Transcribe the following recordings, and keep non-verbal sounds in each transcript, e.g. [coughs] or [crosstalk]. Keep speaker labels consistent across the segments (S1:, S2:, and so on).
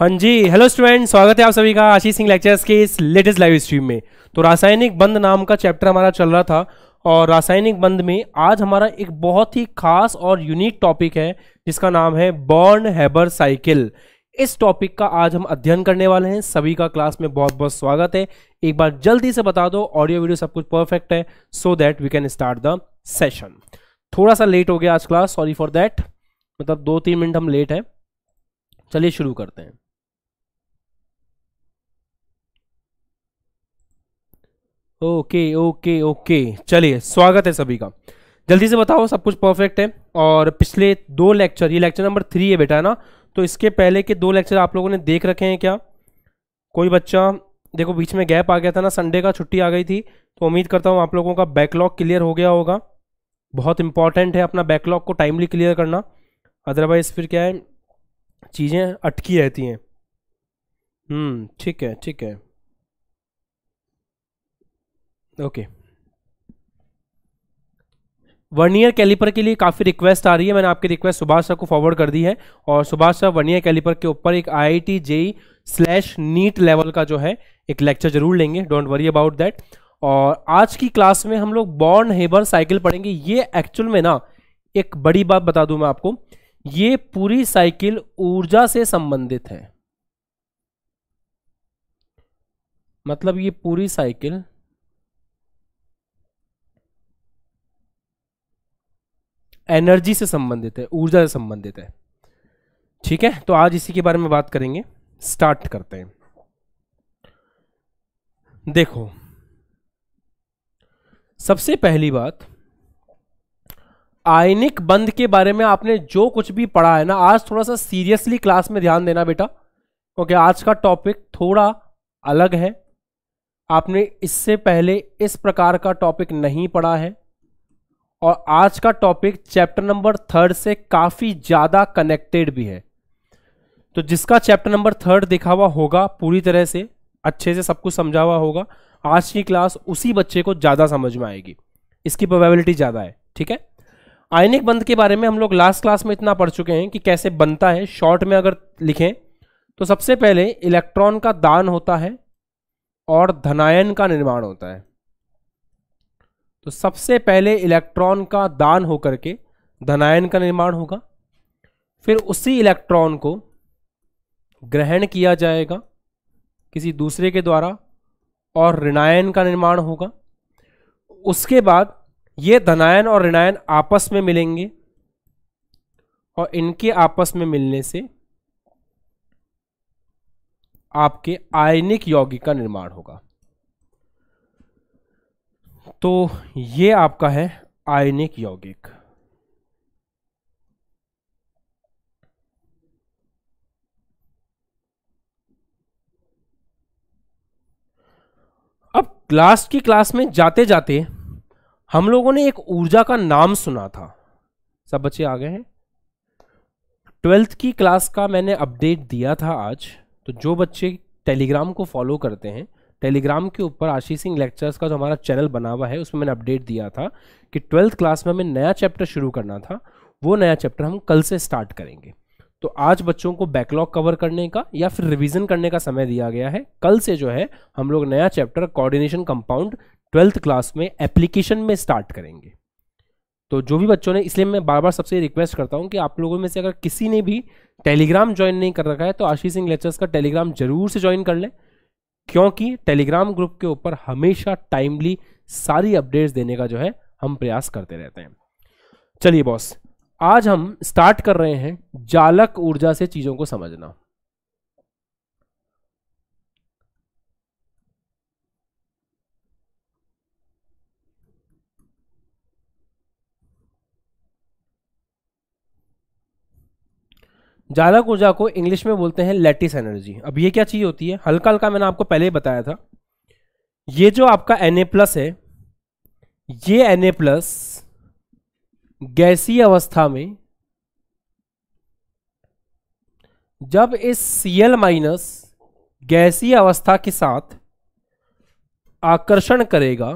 S1: हाँ जी hello student स्वागत है आप सभी का आशीष सिंह लेक्चर्स के इस लेटेस्ट लाइव स्ट्रीम में तो रासायनिक बंद नाम का चैप्टर हमारा चल रहा था और रासायनिक बंद में आज हमारा एक बहुत ही खास और यूनिक टॉपिक है जिसका नाम है बॉर्न हैबर साइकिल इस टॉपिक का आज हम अध्ययन करने वाले हैं सभी का क्लास में बहुत बहुत स्वागत है एक बार जल्दी से बता दो ऑडियो वीडियो सब कुछ परफेक्ट है so that we can start the session थोड़ा सा लेट हो गया आज क्लास सॉरी फॉर दैट मतलब दो तीन मिनट हम लेट हैं चलिए शुरू करते हैं ओके ओके ओके चलिए स्वागत है सभी का जल्दी से बताओ सब कुछ परफेक्ट है और पिछले दो लेक्चर ये लेक्चर नंबर थ्री है बेटा है ना तो इसके पहले के दो लेक्चर आप लोगों ने देख रखे हैं क्या कोई बच्चा देखो बीच में गैप आ गया था ना संडे का छुट्टी आ गई थी तो उम्मीद करता हूँ आप लोगों का बैकलॉग क्लियर हो गया होगा बहुत इंपॉर्टेंट है अपना बैकलॉग को टाइमली क्लियर करना अदरवाइज फिर क्या है चीज़ें अटकी रहती हैं हम्म, ठीक है ठीक है ओके वर्नियर कैलिपर के लिए काफ़ी रिक्वेस्ट आ रही है मैंने आपकी रिक्वेस्ट सुभाष सर को फॉरवर्ड कर दी है और सुभाष सर वर्नियर कैलिपर के ऊपर एक I I JEE slash NEET level का जो है एक लेक्चर जरूर लेंगे डोंट वरी अबाउट दैट और आज की क्लास में हम लोग बॉर्न हेबर साइकिल पढ़ेंगे ये एक्चुअल में ना एक बड़ी बात बता दूं मैं आपको ये पूरी साइकिल ऊर्जा से संबंधित है मतलब ये पूरी साइकिल एनर्जी से संबंधित है ऊर्जा से संबंधित है ठीक है तो आज इसी के बारे में बात करेंगे स्टार्ट करते हैं देखो सबसे पहली बात आयनिक बंध के बारे में आपने जो कुछ भी पढ़ा है ना आज थोड़ा सा सीरियसली क्लास में ध्यान देना बेटा क्योंकि आज का टॉपिक थोड़ा अलग है आपने इससे पहले इस प्रकार का टॉपिक नहीं पढ़ा है और आज का टॉपिक चैप्टर नंबर थर्ड से काफ़ी ज़्यादा कनेक्टेड भी है तो जिसका चैप्टर नंबर थर्ड दिखा हुआ होगा पूरी तरह से अच्छे से सब कुछ समझा हुआ होगा आज की क्लास उसी बच्चे को ज़्यादा समझ में आएगी इसकी प्रोबेबिलिटी ज़्यादा है ठीक है आयनिक बंध के बारे में हम लोग लास्ट क्लास में इतना पढ़ चुके हैं कि कैसे बनता है शॉर्ट में अगर लिखें तो सबसे पहले इलेक्ट्रॉन का दान होता है और धनायन का निर्माण होता है तो सबसे पहले इलेक्ट्रॉन का दान होकर के धनायन का निर्माण होगा फिर उसी इलेक्ट्रॉन को ग्रहण किया जाएगा किसी दूसरे के द्वारा और ऋणायन का निर्माण होगा उसके बाद ये धनायन और ऋणायन आपस में मिलेंगे और इनके आपस में मिलने से आपके आयनिक यौगिक का निर्माण होगा तो ये आपका है आयनिक यौगिक अब क्लास की क्लास में जाते जाते हम लोगों ने एक ऊर्जा का नाम सुना था सब बच्चे आ गए हैं ट्वेल्थ की क्लास का मैंने अपडेट दिया था आज तो जो बच्चे टेलीग्राम को फॉलो करते हैं टेलीग्राम के ऊपर आशीष सिंह लेक्चर्स का जो हमारा चैनल बना हुआ है उसमें मैंने अपडेट दिया था कि ट्वेल्थ क्लास में हमें नया चैप्टर शुरू करना था वो नया चैप्टर हम कल से स्टार्ट करेंगे तो आज बच्चों को बैकलॉग कवर करने का या फिर रिवीजन करने का समय दिया गया है कल से जो है हम लोग नया chapter coordination compound twelfth class में एप्लीकेशन में स्टार्ट करेंगे तो जो भी बच्चों ने इसलिए मैं बार बार सबसे रिक्वेस्ट करता हूँ कि आप लोगों में से अगर किसी ने भी टेलीग्राम ज्वाइन नहीं कर रखा है तो आशीष सिंह लेक्चर्स का टेलीग्राम जरूर से ज्वाइन कर लें क्योंकि टेलीग्राम ग्रुप के ऊपर हमेशा टाइमली सारी अपडेट्स देने का जो है हम प्रयास करते रहते हैं चलिए बॉस आज हम स्टार्ट कर रहे हैं जालक ऊर्जा से चीज़ों को समझना जालक ऊर्जा को इंग्लिश में बोलते हैं लेटिस एनर्जी अब ये क्या चीज़ होती है हल्का हल्का मैंने आपको पहले ही बताया था ये जो आपका एन प्लस है ये एन प्लस अवस्था में जब इस सी एल माइनस गैसी अवस्था के साथ आकर्षण करेगा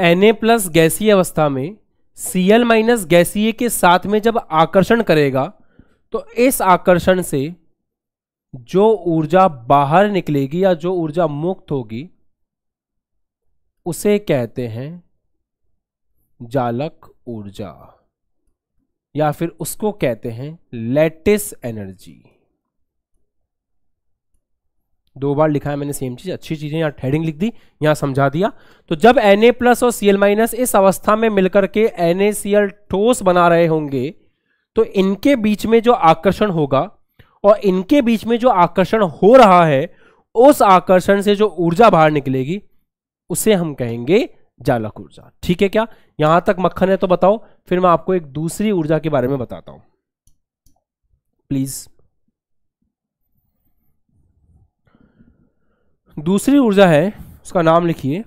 S1: ए प्लस गैसीय अवस्था में एल माइनस गैसीय के साथ में जब आकर्षण करेगा तो इस आकर्षण से जो ऊर्जा बाहर निकलेगी या जो ऊर्जा मुक्त होगी उसे कहते हैं जालक ऊर्जा या फिर उसको कहते हैं लेटिस एनर्जी दो बार लिखा है मैंने सेम चीज अच्छी चीजें यहाँ थ्रेडिंग लिख दी यहाँ समझा दिया तो जब एन प्लस और सीएल माइनस इस अवस्था में मिलकर के एन ठोस बना रहे होंगे तो इनके बीच में जो आकर्षण होगा और इनके बीच में जो आकर्षण हो रहा है उस आकर्षण से जो ऊर्जा बाहर निकलेगी उसे हम कहेंगे जालक ऊर्जा ठीक है क्या यहां तक मक्खन है तो बताओ फिर मैं आपको एक दूसरी ऊर्जा के बारे में बताता हूं प्लीज़ दूसरी ऊर्जा है उसका नाम लिखिए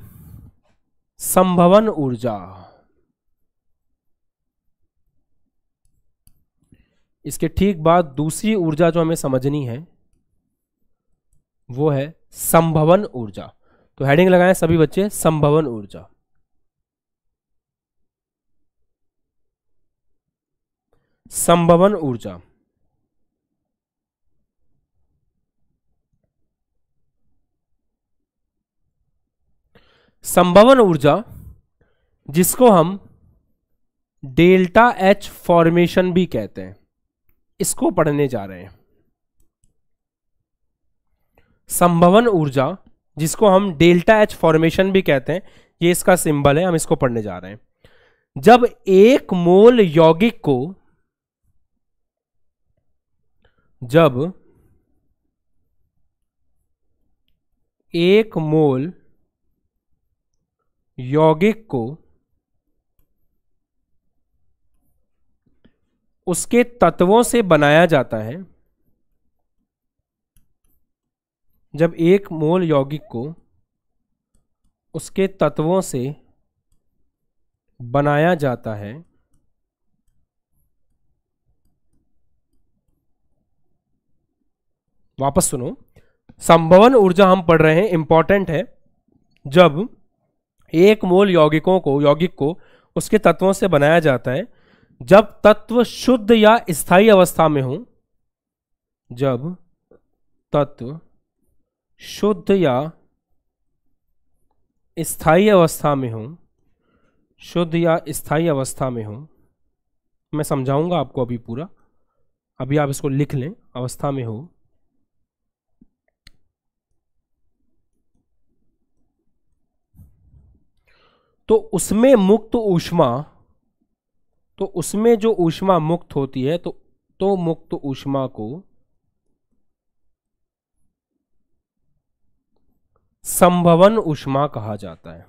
S1: संभवन ऊर्जा इसके ठीक बाद दूसरी ऊर्जा जो हमें समझनी है वो है संभवन ऊर्जा तो हेडिंग लगाएं सभी बच्चे संभवन ऊर्जा संभवन ऊर्जा संभवन ऊर्जा जिसको हम डेल्टा एच फॉर्मेशन भी कहते हैं इसको पढ़ने जा रहे हैं संभवन ऊर्जा जिसको हम डेल्टा एच फॉर्मेशन भी कहते हैं ये इसका सिंबल है हम इसको पढ़ने जा रहे हैं जब एक मोल यौगिक को जब एक मोल यौगिक को उसके तत्वों से बनाया जाता है जब एक मोल यौगिक को उसके तत्वों से बनाया जाता है वापस सुनो संभवन ऊर्जा हम पढ़ रहे हैं इंपॉर्टेंट है जब एक मोल यौगिकों को यौगिक को उसके तत्वों से बनाया जाता है जब तत्व शुद्ध या स्थायी अवस्था में हो जब तत्व शुद्ध या स्थायी अवस्था में हो शुद्ध या स्थायी अवस्था में हो मैं समझाऊंगा आपको अभी पूरा अभी आप इसको लिख लें अवस्था में हो तो उसमें मुक्त ऊष्मा तो उसमें जो ऊष्मा मुक्त होती है तो तो मुक्त ऊष्मा को संभवन ऊष्मा कहा जाता है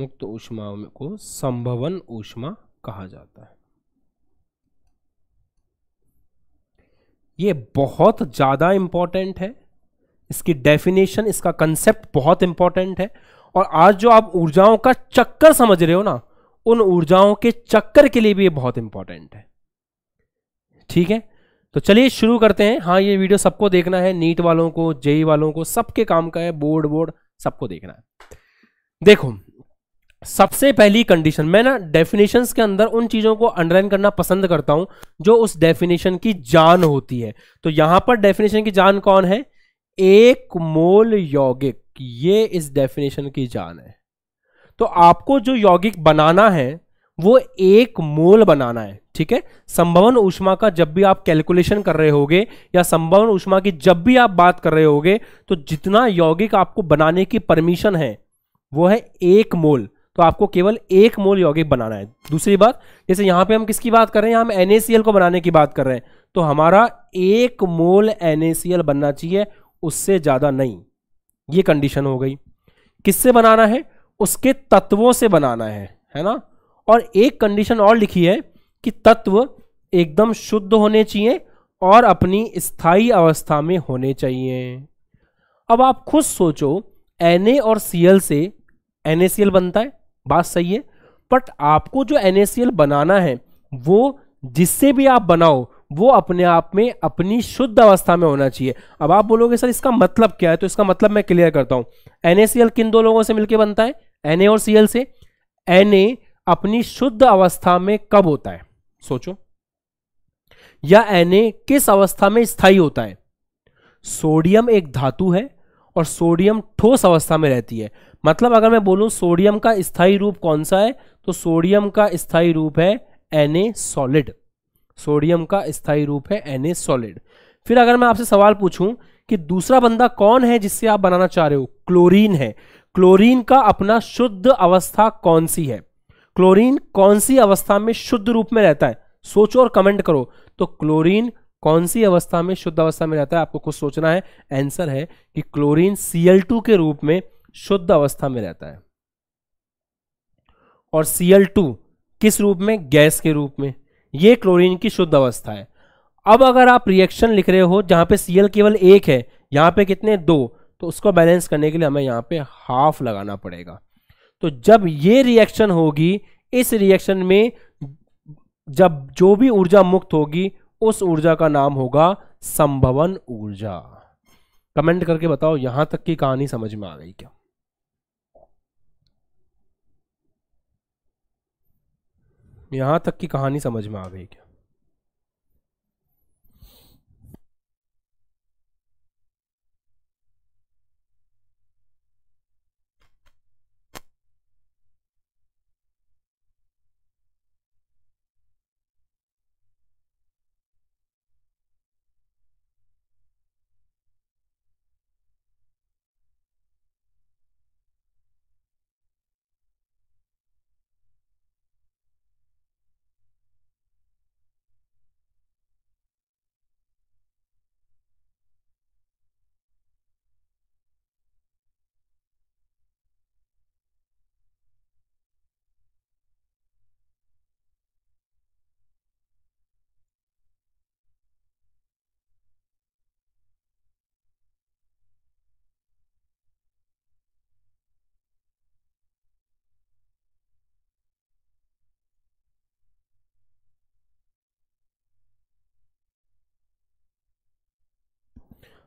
S1: मुक्त ऊष्मा को संभवन ऊष्मा कहा जाता है यह बहुत ज़्यादा इंपॉर्टेंट है इसकी डेफिनेशन इसका कंसेप्ट बहुत इंपॉर्टेंट है और आज जो आप ऊर्जाओं का चक्कर समझ रहे हो ना उन ऊर्जाओं के चक्कर के लिए भी ये बहुत इंपॉर्टेंट है ठीक है तो चलिए शुरू करते हैं हाँ ये वीडियो सबको देखना है नीट वालों को जेई वालों को सबके काम का है बोर्ड बोर्ड सबको देखना है देखो सबसे पहली कंडीशन मैं ना डेफिनेशंस के अंदर उन चीज़ों को अंडरलाइन करना पसंद करता हूं जो उस डेफिनेशन की जान होती है तो यहां पर डेफिनेशन की जान कौन है एक मोल यौगिक ये इस डेफिनेशन की जान है तो आपको जो यौगिक बनाना है वो एक मोल बनाना है ठीक है संभवन ऊष्मा का जब भी आप कैलकुलेशन कर रहे होगे या संभवन ऊष्मा की जब भी आप बात कर रहे होगे तो जितना यौगिक आपको बनाने की परमिशन है वो है एक मोल तो आपको केवल एक मोल यौगिक बनाना है दूसरी बात जैसे यहां पे हम किसकी बात कर रहे हैं हम एनएसीएल को बनाने की बात कर रहे हैं तो हमारा एक मोल एनएसीएल बनना चाहिए उससे ज़्यादा नहीं ये कंडीशन हो गई किससे बनाना है उसके तत्वों से बनाना है है ना और एक कंडीशन और लिखी है कि तत्व एकदम शुद्ध होने चाहिए और अपनी स्थायी अवस्था में होने चाहिए अब आप खुद सोचो एन और सीएल से एन बनता है बात सही है बट आपको जो एन बनाना है वो जिससे भी आप बनाओ वो अपने आप में अपनी शुद्ध अवस्था में होना चाहिए अब आप बोलोगे सर इसका मतलब क्या है तो इसका मतलब मैं क्लियर करता हूं एन किन दो लोगों से मिलकर बनता है एन और सी से एन अपनी शुद्ध अवस्था में कब होता है सोचो या एन किस अवस्था में स्थायी होता है सोडियम एक धातु है और सोडियम ठोस अवस्था में रहती है मतलब अगर मैं बोलूं सोडियम का स्थायी रूप कौन सा है तो सोडियम का स्थायी रूप है एन सॉलिड सोडियम का स्थायी रूप है एन सॉलिड फिर अगर मैं आपसे सवाल पूछूं कि दूसरा बंदा कौन है जिससे आप बनाना चाह रहे हो क्लोरीन है क्लोरीन का अपना शुद्ध अवस्था कौन सी है क्लोरीन कौन सी अवस्था में शुद्ध रूप में रहता है सोचो और कमेंट करो तो क्लोरीन कौन सी अवस्था में शुद्ध अवस्था में रहता है आपको कुछ सोचना है आंसर है कि क्लोरीन Cl2 के रूप में शुद्ध अवस्था में रहता है और Cl2 किस रूप में गैस के रूप में ये क्लोरीन की शुद्ध अवस्था है अब अगर आप रिएक्शन लिख रहे हो जहां पे सीएल केवल एक है यहां पे कितने दो तो उसको बैलेंस करने के लिए हमें यहां पे हाफ लगाना पड़ेगा तो जब ये रिएक्शन होगी इस रिएक्शन में जब जो भी ऊर्जा मुक्त होगी उस ऊर्जा का नाम होगा संभवन ऊर्जा कमेंट करके बताओ यहां तक की कहानी समझ में आ गई क्या यहाँ तक की कहानी समझ में आ गई क्या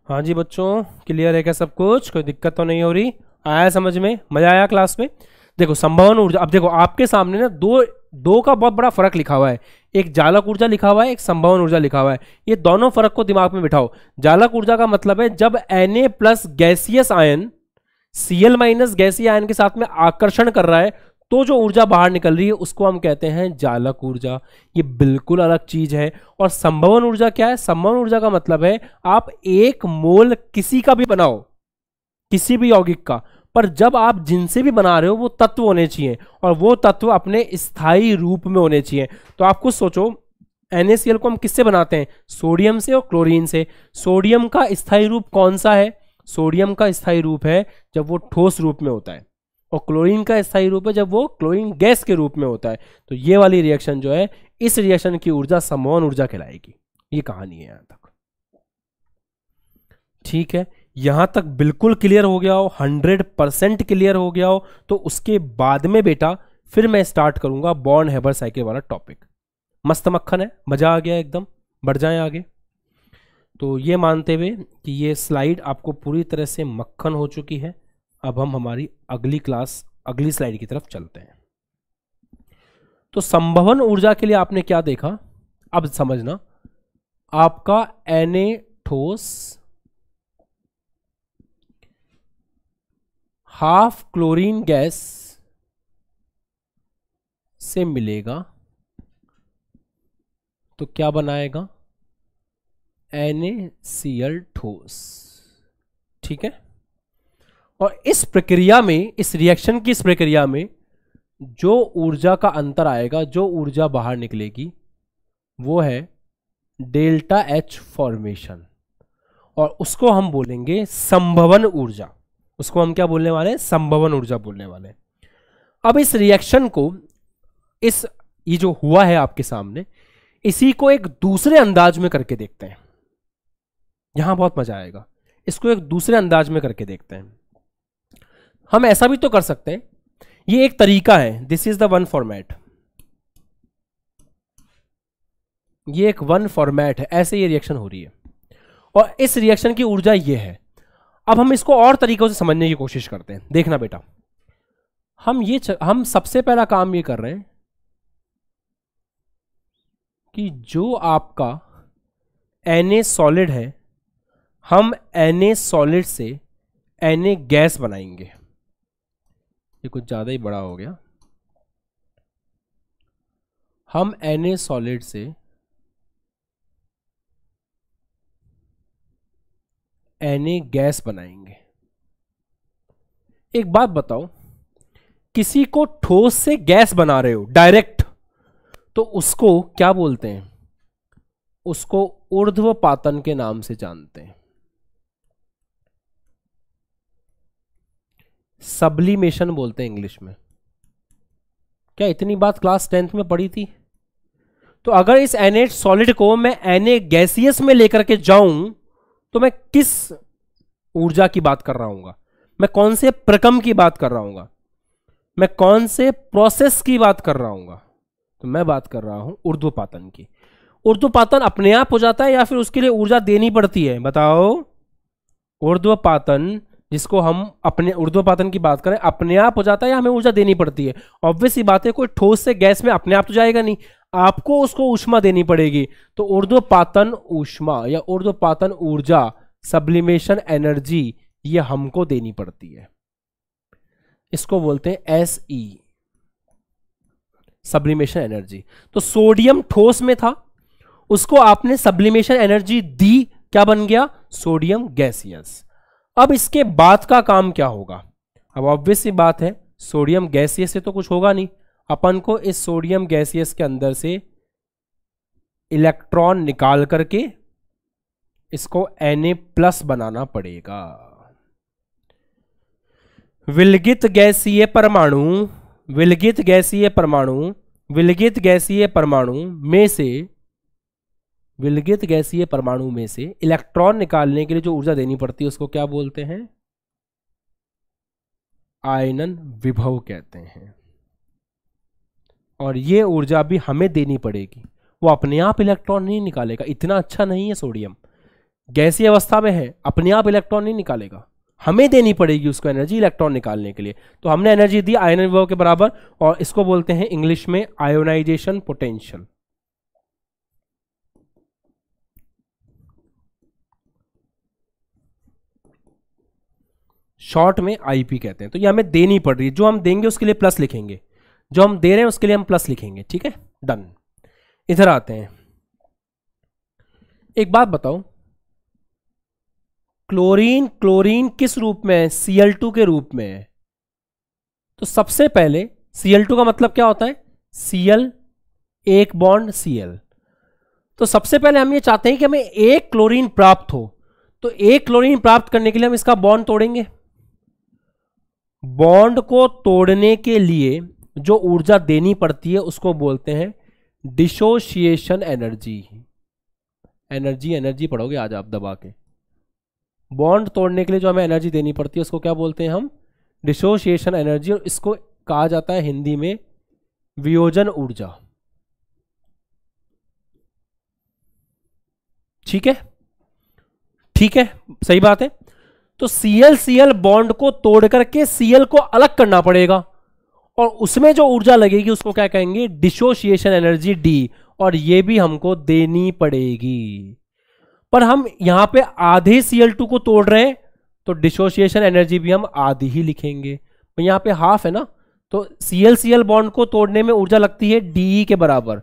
S1: हाँ जी बच्चों क्लियर है क्या सब कुछ कोई दिक्कत तो नहीं हो रही आया समझ में मजा आया क्लास में देखो संभावन ऊर्जा अब देखो आपके सामने ना दो दो का बहुत बड़ा फर्क लिखा हुआ है एक जालक ऊर्जा लिखा हुआ है एक संभावन ऊर्जा लिखा हुआ है ये दोनों फर्क को दिमाग में बिठाओ जालक ऊर्जा का मतलब है जब A plus gaseous ion CL minus gaseous ion के साथ में आकर्षण कर रहा है तो जो ऊर्जा बाहर निकल रही है उसको हम कहते हैं जालक ऊर्जा ये बिल्कुल अलग चीज है और संभवन ऊर्जा क्या है संभवन ऊर्जा का मतलब है आप एक मोल किसी का भी बनाओ किसी भी यौगिक का पर जब आप जिनसे भी बना रहे हो वो तत्व होने चाहिए और वो तत्व अपने स्थायी रूप में होने चाहिए तो आप कुछ सोचो NaCl को हम किससे बनाते हैं सोडियम से और क्लोरीन से सोडियम का स्थायी रूप कौन सा है सोडियम का स्थायी रूप है जब वो ठोस रूप में होता है और क्लोरीन का स्थायी रूप है जब वो क्लोरीन गैस के रूप में होता है तो ये वाली रिएक्शन जो है इस रिएक्शन की ऊर्जा समान ऊर्जा कहलाएगी ये कहानी है यहां तक ठीक है यहां तक बिल्कुल क्लियर हो गया हो हंड्रेड परसेंट क्लियर हो गया हो तो उसके बाद में बेटा फिर मैं स्टार्ट करूंगा बॉर्न हैबर साइकिल वाला टॉपिक मस्त मक्खन है मजा आ गया एकदम बढ़ जाए आगे तो ये मानते हुए कि ये स्लाइड आपको पूरी तरह से मक्खन हो चुकी है अब हम हमारी अगली क्लास अगली स्लाइड की तरफ चलते हैं तो संभवन ऊर्जा के लिए आपने क्या देखा अब समझना आपका एन ठोस हाफ क्लोरीन गैस से मिलेगा तो क्या बनाएगा एन ठोस ठीक है और इस प्रक्रिया में इस रिएक्शन की इस प्रक्रिया में जो ऊर्जा का अंतर आएगा जो ऊर्जा बाहर निकलेगी वो है डेल्टा एच फॉर्मेशन और उसको हम बोलेंगे संभवन ऊर्जा उसको हम क्या बोलने वाले हैं संभवन ऊर्जा बोलने वाले हैं अब इस रिएक्शन को इस ये जो हुआ है आपके सामने इसी को एक दूसरे अंदाज में करके देखते हैं यहां बहुत मजा आएगा इसको एक दूसरे अंदाज में करके देखते हैं हम ऐसा भी तो कर सकते हैं ये एक तरीका है this is the one format ये एक वन फॉर्मेट है ऐसे ये रिएक्शन हो रही है और इस रिएक्शन की ऊर्जा ये है अब हम इसको और तरीकों से समझने की कोशिश करते हैं देखना बेटा हम ये हम सबसे पहला काम ये कर रहे हैं कि जो आपका एन ए सॉलिड है हम एन ए सॉलिड से एन ए गैस बनाएंगे ये कुछ ज़्यादा ही बड़ा हो गया हम एन ए सॉलिड से एन ए गैस बनाएंगे एक बात बताओ किसी को ठोस से गैस बना रहे हो डायरेक्ट तो उसको क्या बोलते हैं उसको ऊर्ध्व पातन के नाम से जानते हैं सबलीमेशन बोलते हैं इंग्लिश में क्या इतनी बात क्लास टेंथ में पढ़ी थी तो अगर इस एन सॉलिड को मैं एन गैसियस में लेकर के जाऊं तो मैं किस ऊर्जा की बात कर रहा हूं मैं कौन से प्रकम की बात कर रहा हूंगा मैं कौन से प्रोसेस की बात कर रहा हूंगा तो मैं बात कर रहा हूं उर्दू पातन की उर्दू पातन अपने आप हो जाता है या फिर उसके लिए ऊर्जा देनी पड़ती है बताओ उर्द्व पातन जिसको हम अपने ऊर्ध्वपातन की बात करें अपने आप हो जाता है या हमें ऊर्जा देनी पड़ती है ऑब्वियस ही बात है कोई ठोस से गैस में अपने आप तो जाएगा नहीं आपको उसको ऊष्मा देनी पड़ेगी तो ऊर्ध्वपातन ऊष्मा या ऊर्ध्वपातन ऊर्जा सब्लिमेशन एनर्जी ये हमको देनी पड़ती है इसको बोलते हैं एस ई सब्लिमेशन एनर्जी तो सोडियम ठोस में था उसको आपने सब्लिमेशन एनर्जी दी क्या बन गया सोडियम गैसियस अब इसके बाद का काम क्या होगा अब ऑब्वियस ही बात है सोडियम गैसियस से तो कुछ होगा नहीं अपन को इस सोडियम गैसियस के अंदर से इलेक्ट्रॉन निकाल करके इसको Na प्लस बनाना पड़ेगा विलगित गैसीय परमाणु विलगित गैसीय परमाणु विलगित गैसीय परमाणु में से विलगित गैसीय परमाणु में से इलेक्ट्रॉन निकालने के लिए जो ऊर्जा देनी पड़ती है उसको क्या बोलते हैं आयनन विभव कहते हैं और ये ऊर्जा भी हमें देनी पड़ेगी वो अपने आप इलेक्ट्रॉन नहीं निकालेगा इतना अच्छा नहीं है सोडियम गैसी अवस्था में है अपने आप इलेक्ट्रॉन नहीं निकालेगा हमें देनी पड़ेगी उसको एनर्जी इलेक्ट्रॉन निकालने के लिए तो हमने एनर्जी दी आयन विभव के बराबर और इसको बोलते हैं इंग्लिश में आयोनाइजेशन पोटेंशियल शॉर्ट में आईपी कहते हैं तो ये हमें देनी पड़ रही है जो हम देंगे उसके लिए प्लस लिखेंगे जो हम दे रहे हैं उसके लिए हम प्लस लिखेंगे ठीक है डन इधर आते हैं एक बात बताओ क्लोरीन क्लोरीन किस रूप में है टू के रूप में है तो सबसे पहले टू का मतलब क्या होता है सीएल एक बॉन्ड सीएल तो सबसे पहले हम ये चाहते हैं कि हमें एक क्लोरीन प्राप्त हो तो एक क्लोरीन प्राप्त करने के लिए हम इसका बॉन्ड तोड़ेंगे बॉन्ड को तोड़ने के लिए जो ऊर्जा देनी पड़ती है उसको बोलते हैं डिसोशिएशन एनर्जी एनर्जी एनर्जी पढ़ोगे आज आप दबा के बॉन्ड तोड़ने के लिए जो हमें एनर्जी देनी पड़ती है उसको क्या बोलते हैं हम डिसोशिएशन एनर्जी और इसको कहा जाता है हिंदी में वियोजन ऊर्जा ठीक है ठीक है सही बात है तो सीएल सीएल बॉन्ड को तोड़ करके सीएल को अलग करना पड़ेगा और उसमें जो ऊर्जा लगेगी उसको क्या कहेंगे डिसोशिएशन एनर्जी डी और ये भी हमको देनी पड़ेगी पर हम यहां पे आधे सीएल टू को तोड़ रहे हैं तो डिसोशिएशन एनर्जी भी हम आधी ही लिखेंगे यहां पे हाफ है ना तो सीएल सीएल बॉन्ड को तोड़ने में ऊर्जा लगती है डी e के बराबर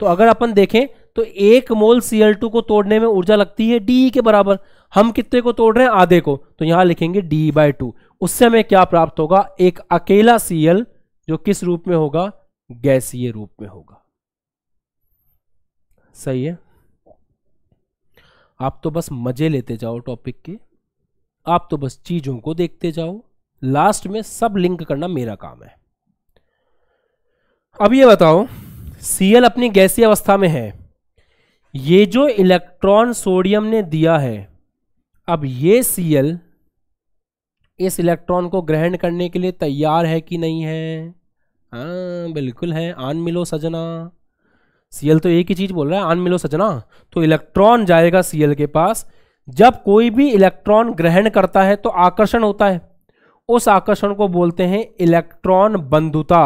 S1: तो अगर अपन देखें तो एक मोल टू को तोड़ने में ऊर्जा लगती है डी के बराबर हम कितने को तोड़ रहे हैं आधे को तो यहां लिखेंगे डी बाई टू उससे हमें क्या प्राप्त होगा एक अकेला सीएल जो किस रूप में होगा गैसीय रूप में होगा सही है आप तो बस मजे लेते जाओ टॉपिक के आप तो बस चीजों को देखते जाओ लास्ट में सब लिंक करना मेरा काम है अब ये बताओ सीएल अपनी गैसीय अवस्था में है ये जो इलेक्ट्रॉन सोडियम ने दिया है अब ये सीएल इस इलेक्ट्रॉन को ग्रहण करने के लिए तैयार है कि नहीं है आ, हाँ, बिल्कुल है आन मिलो सजना सीएल तो एक ही चीज बोल रहा है आन मिलो सजना तो इलेक्ट्रॉन जाएगा सीएल के पास जब कोई भी इलेक्ट्रॉन ग्रहण करता है तो आकर्षण होता है उस आकर्षण को बोलते हैं इलेक्ट्रॉन बंधुता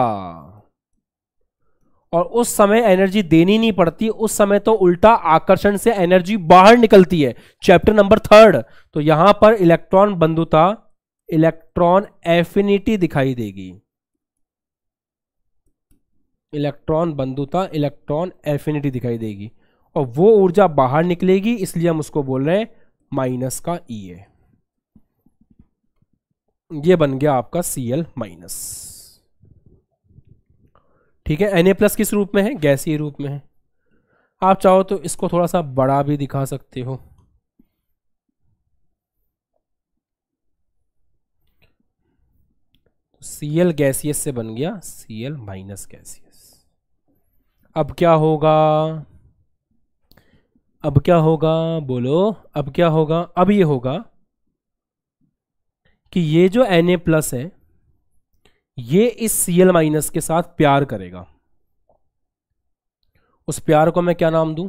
S1: और उस समय एनर्जी देनी नहीं पड़ती उस समय तो उल्टा आकर्षण से एनर्जी बाहर निकलती है चैप्टर नंबर थर्ड तो यहां पर इलेक्ट्रॉन बंधुता इलेक्ट्रॉन एफिनिटी दिखाई देगी इलेक्ट्रॉन बंधुता इलेक्ट्रॉन एफिनिटी दिखाई देगी और वो ऊर्जा बाहर निकलेगी इसलिए हम उसको बोल रहे हैं माइनस का ई e ये बन गया आपका सी माइनस ठीक है एन प्लस किस रूप में है गैसीय रूप में है आप चाहो तो इसको थोड़ा सा बड़ा भी दिखा सकते हो सी एल गैसियस से बन गया सी एल माइनस गैसियस अब क्या होगा अब क्या होगा बोलो अब क्या होगा अब ये होगा कि ये जो एन ए प्लस है ये इस सी एल माइनस के साथ प्यार करेगा उस प्यार को मैं क्या नाम दूं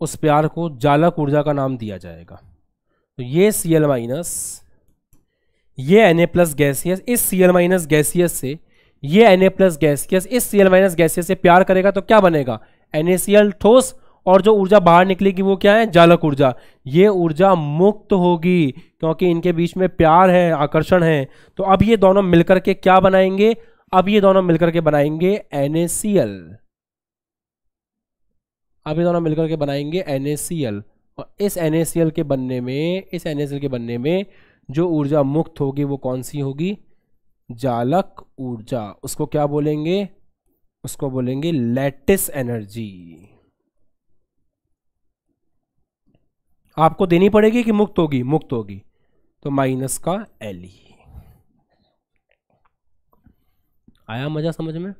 S1: उस प्यार को जालक ऊर्जा का नाम दिया जाएगा तो ये सी एल माइनस ये एन ए प्लस गैसियस इस सी एल माइनस गैसियस से ये एन ए प्लस गैसियस इस सी एल माइनस गैसियस से प्यार करेगा तो क्या बनेगा एन ए सी एल ठोस और जो ऊर्जा बाहर निकलेगी वो क्या है जालक ऊर्जा ये ऊर्जा मुक्त होगी क्योंकि इनके बीच में प्यार है आकर्षण है तो अब ये दोनों मिलकर के क्या बनाएंगे अब ये दोनों मिलकर के बनाएंगे NaCl अब ये दोनों मिलकर के बनाएंगे एनएसीएल और इस एनएसीएल के बनने में इस NaCl के बनने में जो ऊर्जा मुक्त होगी वो कौन सी होगी जालक ऊर्जा उसको क्या बोलेंगे उसको बोलेंगे लैटिस एनर्जी आपको देनी पड़ेगी कि मुक्त होगी मुक्त होगी तो माइनस का एल ई e। आया मजा समझ में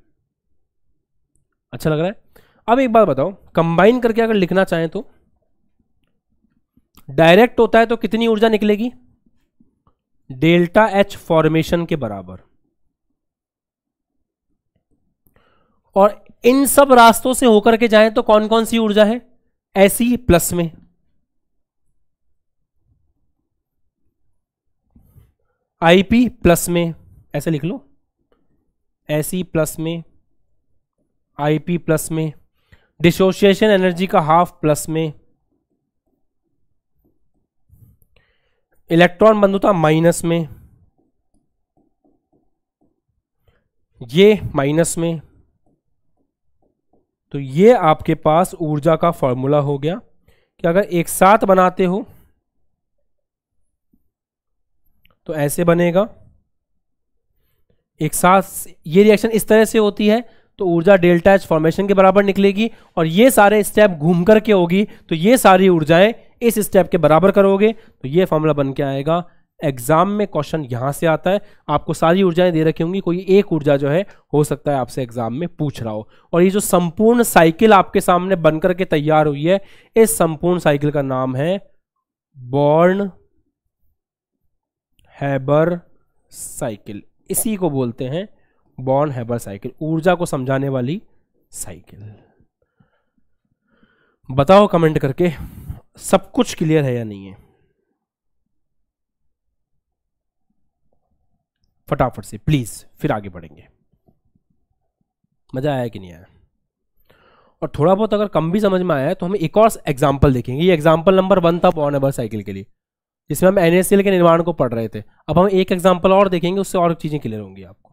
S1: अच्छा लग रहा है अब एक बात बताओ कंबाइन करके अगर लिखना चाहें तो डायरेक्ट होता है तो कितनी ऊर्जा निकलेगी डेल्टा एच फॉर्मेशन के बराबर और इन सब रास्तों से होकर के जाएं तो कौन कौन सी ऊर्जा है ऐसी प्लस में आईपी प्लस में ऐसे लिख लो एसी प्लस e में आई पी प्लस में डिसोसिएशन एनर्जी का हाफ प्लस में इलेक्ट्रॉन बंधुता माइनस में ये माइनस में तो ये आपके पास ऊर्जा का फॉर्मूला हो गया कि अगर एक साथ बनाते हो तो ऐसे बनेगा एक साथ ये रिएक्शन इस तरह से होती है तो ऊर्जा डेल्टा एच फॉर्मेशन के बराबर निकलेगी और ये सारे स्टेप घूम करके होगी तो ये सारी ऊर्जाएं इस स्टेप के बराबर करोगे तो ये फॉर्मूला बन के आएगा एग्जाम में क्वेश्चन यहां से आता है आपको सारी ऊर्जाएं दे रखी होंगी कोई एक ऊर्जा जो है हो सकता है आपसे एग्जाम में पूछ रहा हो और ये जो संपूर्ण साइकिल आपके सामने बनकर के तैयार हुई है इस संपूर्ण साइकिल का नाम है बॉर्न हैबर साइकिल इसी को बोलते हैं बॉर्न हैबर साइकिल ऊर्जा को समझाने वाली साइकिल बताओ कमेंट करके सब कुछ क्लियर है या नहीं है फटाफट से प्लीज फिर आगे बढ़ेंगे मजा आया कि नहीं आया और थोड़ा बहुत अगर कम भी समझ में आया है तो हम एक और एग्जाम्पल देखेंगे ये एग्जाम्पल नंबर वन था बॉर्न हैबर साइकिल के लिए जिसमें हम एनएसएल के निर्माण को पढ़ रहे थे अब हम एक एग्जाम्पल और देखेंगे उससे और चीज़ें क्लियर होंगी आपको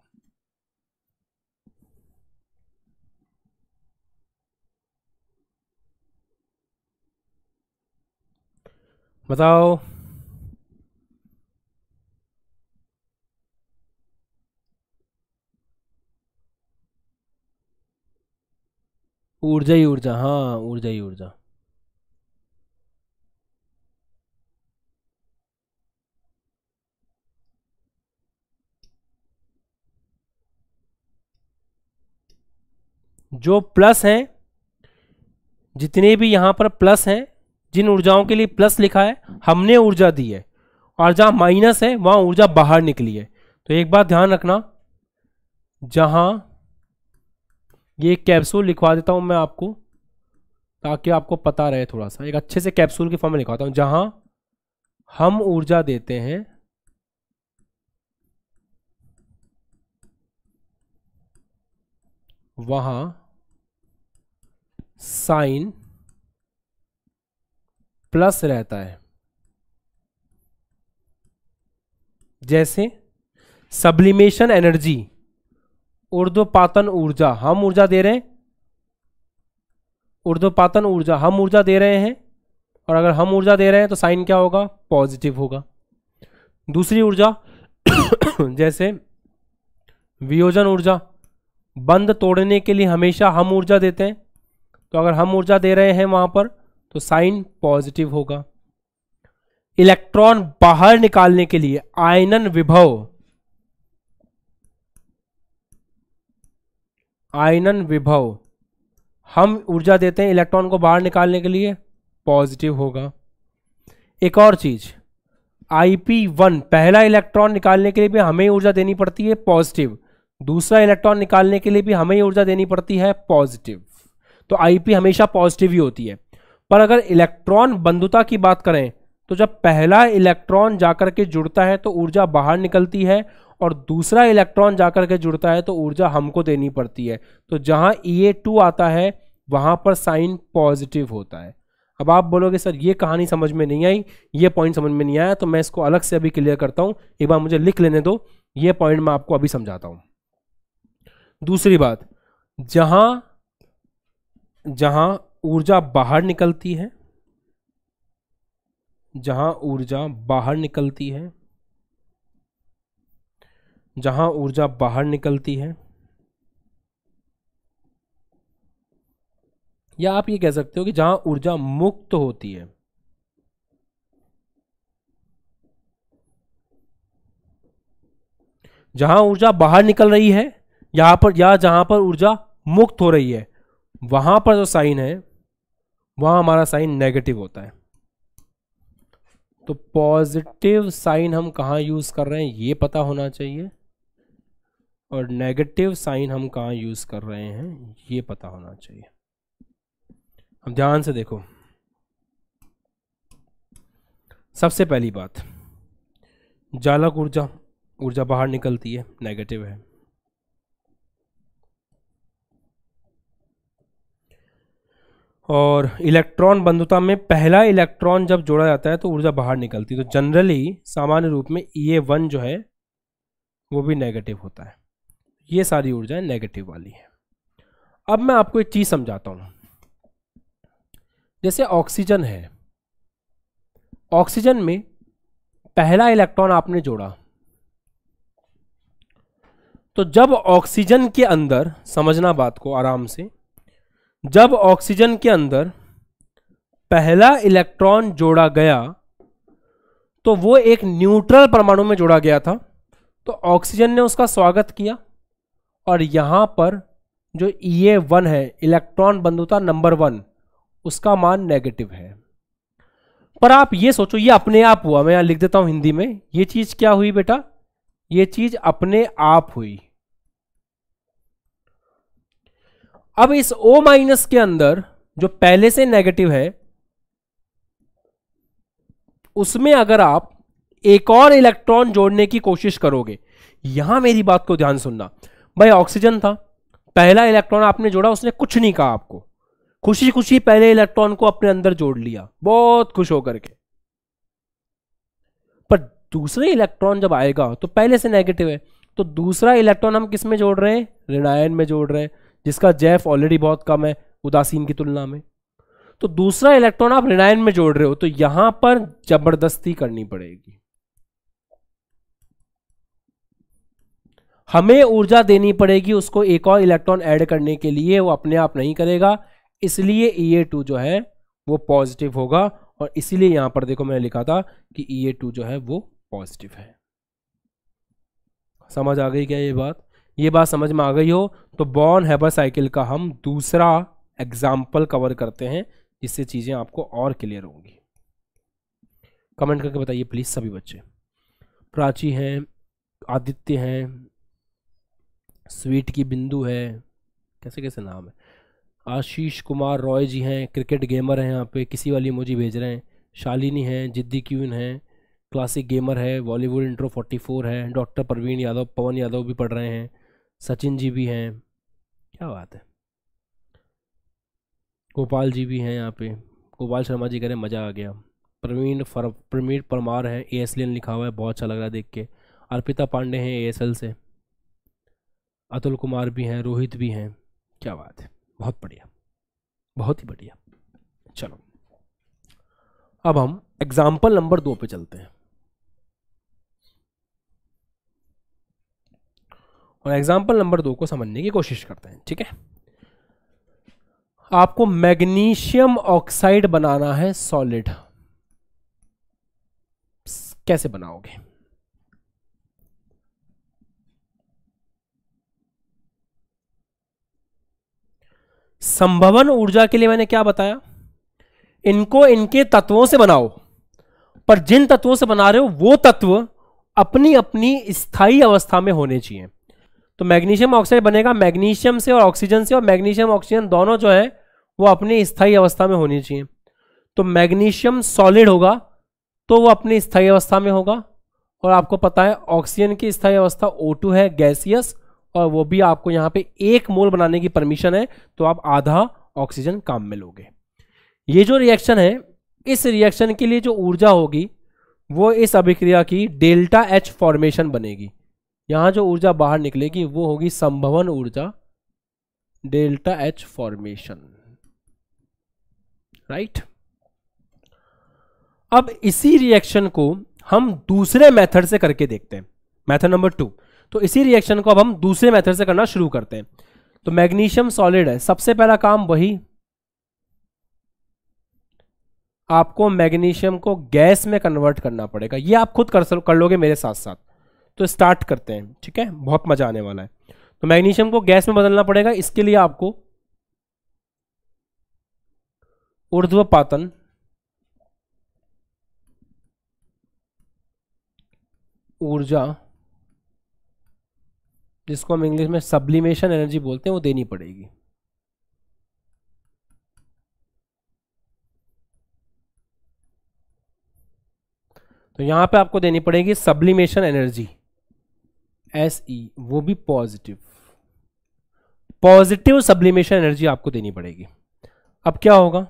S1: बताओ ऊर्जा ही ऊर्जा हाँ ऊर्जा ही ऊर्जा जो प्लस हैं जितने भी यहाँ पर प्लस हैं जिन ऊर्जाओं के लिए प्लस लिखा है हमने ऊर्जा दी है और जहाँ माइनस है वहाँ ऊर्जा बाहर निकली है तो एक बात ध्यान रखना जहाँ ये कैप्सूल लिखवा देता हूँ मैं आपको ताकि आपको पता रहे थोड़ा सा एक अच्छे से कैप्सूल के फॉर्म में लिखवाता हूँ जहाँ हम ऊर्जा देते हैं वहाँ साइन प्लस रहता है जैसे सब्लिमेशन एनर्जी उर्दोपातन ऊर्जा हम ऊर्जा दे रहे हैं उर्दोपातन ऊर्जा हम ऊर्जा दे रहे हैं और अगर हम ऊर्जा दे रहे हैं तो साइन क्या होगा पॉजिटिव होगा दूसरी ऊर्जा [coughs] जैसे वियोजन ऊर्जा बंद तोड़ने के लिए हमेशा हम ऊर्जा देते हैं तो अगर हम ऊर्जा दे रहे हैं वहां पर तो साइन पॉजिटिव होगा इलेक्ट्रॉन बाहर निकालने के लिए आयनन विभव आयनन विभव हम ऊर्जा देते हैं इलेक्ट्रॉन को बाहर निकालने के लिए पॉजिटिव होगा एक और चीज आईपी वन पहला इलेक्ट्रॉन निकालने के लिए भी हमें ऊर्जा देनी पड़ती है पॉजिटिव दूसरा इलेक्ट्रॉन निकालने के लिए भी हमें ऊर्जा देनी पड़ती है पॉजिटिव तो आईपी हमेशा पॉजिटिव ही होती है पर अगर इलेक्ट्रॉन बंधुता की बात करें तो जब पहला इलेक्ट्रॉन जाकर के जुड़ता है तो ऊर्जा बाहर निकलती है और दूसरा इलेक्ट्रॉन जाकर के जुड़ता है तो ऊर्जा हमको देनी पड़ती है तो जहां ई e आता है वहां पर साइन पॉजिटिव होता है अब आप बोलोगे सर ये कहानी समझ में नहीं आई ये पॉइंट समझ में नहीं आया तो मैं इसको अलग से अभी क्लियर करता हूं एक बार मुझे लिख लेने दो ये पॉइंट मैं आपको अभी समझाता हूं दूसरी बात जहां जहां ऊर्जा बाहर निकलती है जहां ऊर्जा बाहर निकलती है जहां ऊर्जा बाहर निकलती है या आप ये कह सकते हो कि जहां ऊर्जा मुक्त होती है जहां ऊर्जा बाहर निकल रही है यहां पर या जहां पर ऊर्जा मुक्त हो रही है वहां पर जो साइन है वहां हमारा साइन नेगेटिव होता है तो पॉजिटिव साइन हम कहाँ यूज़ कर रहे हैं ये पता होना चाहिए और नेगेटिव साइन हम कहाँ यूज़ कर रहे हैं ये पता होना चाहिए अब ध्यान से देखो सबसे पहली बात जालक ऊर्जा ऊर्जा बाहर निकलती है नेगेटिव है और इलेक्ट्रॉन बंधुता में पहला इलेक्ट्रॉन जब जोड़ा जाता है तो ऊर्जा बाहर निकलती है तो जनरली सामान्य रूप में ई ए वन जो है वो भी नेगेटिव होता है ये सारी ऊर्जाएं नेगेटिव वाली है अब मैं आपको एक चीज़ समझाता हूँ जैसे ऑक्सीजन है ऑक्सीजन में पहला इलेक्ट्रॉन आपने जोड़ा तो जब ऑक्सीजन के अंदर समझना बात को आराम से जब ऑक्सीजन के अंदर पहला इलेक्ट्रॉन जोड़ा गया तो वो एक न्यूट्रल परमाणु में जोड़ा गया था तो ऑक्सीजन ने उसका स्वागत किया और यहाँ पर जो ई e ए वन है इलेक्ट्रॉन बंधुता नंबर वन उसका मान नेगेटिव है पर आप ये सोचो ये अपने आप हुआ मैं यहाँ लिख देता हूँ हिंदी में ये चीज़ क्या हुई बेटा ये चीज़ अपने आप हुई अब इस O माइनस के अंदर जो पहले से नेगेटिव है उसमें अगर आप एक और इलेक्ट्रॉन जोड़ने की कोशिश करोगे यहां मेरी बात को ध्यान सुनना भाई ऑक्सीजन था पहला इलेक्ट्रॉन आपने जोड़ा उसने कुछ नहीं कहा आपको खुशी खुशी पहले इलेक्ट्रॉन को अपने अंदर जोड़ लिया बहुत खुश होकर के पर दूसरे इलेक्ट्रॉन जब आएगा तो पहले से नेगेटिव है तो दूसरा इलेक्ट्रॉन हम किस में जोड़ रहे हैं ऋणायन में जोड़ रहे हैं जिसका जैफ ऑलरेडी बहुत कम है उदासीन की तुलना में तो दूसरा इलेक्ट्रॉन आप रिनाइन में जोड़ रहे हो तो यहां पर जबरदस्ती करनी पड़ेगी हमें ऊर्जा देनी पड़ेगी उसको एक और इलेक्ट्रॉन ऐड करने के लिए वो अपने आप नहीं करेगा इसलिए ई e टू जो है वो पॉजिटिव होगा और इसीलिए यहां पर देखो मैंने लिखा था कि ई e टू जो है वो पॉजिटिव है समझ आ गई क्या ये बात ये बात समझ में आ गई हो तो बॉर्न हैबर साइकिल का हम दूसरा एग्जाम्पल कवर करते हैं जिससे चीज़ें आपको और क्लियर होंगी कमेंट करके बताइए प्लीज़ सभी बच्चे प्राची हैं आदित्य हैं स्वीट की बिंदु है कैसे कैसे नाम है आशीष कुमार रॉय जी हैं क्रिकेट गेमर हैं यहाँ पे किसी वाली मुझे भेज रहे हैं शालिनी हैं जिद्दी क्यून हैं क्लासिक गेमर है बॉलीवुड इंट्रो 44 है डॉक्टर प्रवीण यादव पवन यादव भी पढ़ रहे हैं सचिन जी भी हैं क्या बात है गोपाल जी भी हैं यहाँ पे गोपाल शर्मा जी कह रहे मज़ा आ गया प्रवीण फर प्रवीण परमार हैं ए एस लिखा हुआ है बहुत अच्छा लग रहा है देख के अर्पिता पांडे हैं ए एस एल से अतुल कुमार भी हैं रोहित भी हैं क्या बात है बहुत बढ़िया बहुत ही बढ़िया चलो अब हम एग्ज़ाम्पल नंबर दो पे चलते हैं और एग्जाम्पल नंबर दो को समझने की कोशिश करते हैं ठीक है आपको मैग्नीशियम ऑक्साइड बनाना है सॉलिड कैसे बनाओगे संभवन ऊर्जा के लिए मैंने क्या बताया इनको इनके तत्वों से बनाओ पर जिन तत्वों से बना रहे हो वो तत्व अपनी अपनी स्थायी अवस्था में होने चाहिए तो मैग्नीशियम ऑक्साइड बनेगा मैग्नीशियम से और ऑक्सीजन से और मैग्नीशियम ऑक्सीजन दोनों जो है वो अपनी स्थायी अवस्था में होनी चाहिए तो मैग्नीशियम सॉलिड होगा तो वो अपनी स्थायी अवस्था में होगा और आपको पता है ऑक्सीजन की स्थायी अवस्था O2 है गैसियस और वो भी आपको यहाँ पे एक मोल बनाने की परमिशन है तो आप आधा ऑक्सीजन काम में लोगे ये जो रिएक्शन है इस रिएक्शन के लिए जो ऊर्जा होगी वो इस अभिक्रिया की डेल्टा एच फॉर्मेशन बनेगी यहाँ जो ऊर्जा बाहर निकलेगी वो होगी संभवन ऊर्जा डेल्टा एच फॉर्मेशन राइट अब इसी रिएक्शन को हम दूसरे मेथड से करके देखते हैं मेथड नंबर टू तो इसी रिएक्शन को अब हम दूसरे मेथड से करना शुरू करते हैं तो मैग्नीशियम सॉलिड है सबसे पहला काम वही आपको मैग्नीशियम को गैस में कन्वर्ट करना पड़ेगा ये आप खुद कर कर लोगे मेरे साथ साथ तो स्टार्ट करते हैं ठीक है बहुत मजा आने वाला है तो मैग्नीशियम को गैस में बदलना पड़ेगा इसके लिए आपको ऊर्ध्व पातन ऊर्जा जिसको हम इंग्लिश में सब्लिमेशन एनर्जी बोलते हैं वो देनी पड़ेगी तो यहां पे आपको देनी पड़ेगी sublimation energy S E e, वो भी पॉजिटिव पॉजिटिव सब्लिमेशन एनर्जी आपको देनी पड़ेगी अब क्या होगा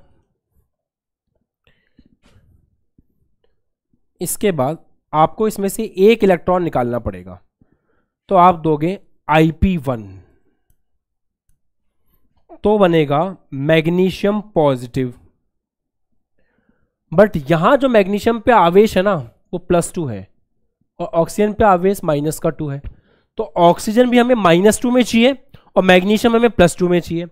S1: इसके बाद आपको इसमें से एक इलेक्ट्रॉन निकालना पड़ेगा तो आप दोगे आईपी वन तो बनेगा मैग्नीशियम पॉजिटिव बट यहां जो मैग्नीशियम पे आवेश है ना वो प्लस टू है और ऑक्सीजन पे आवेश माइनस का टू है तो ऑक्सीजन भी हमें माइनस टू में चाहिए और मैग्नीशियम हमें प्लस टू में चाहिए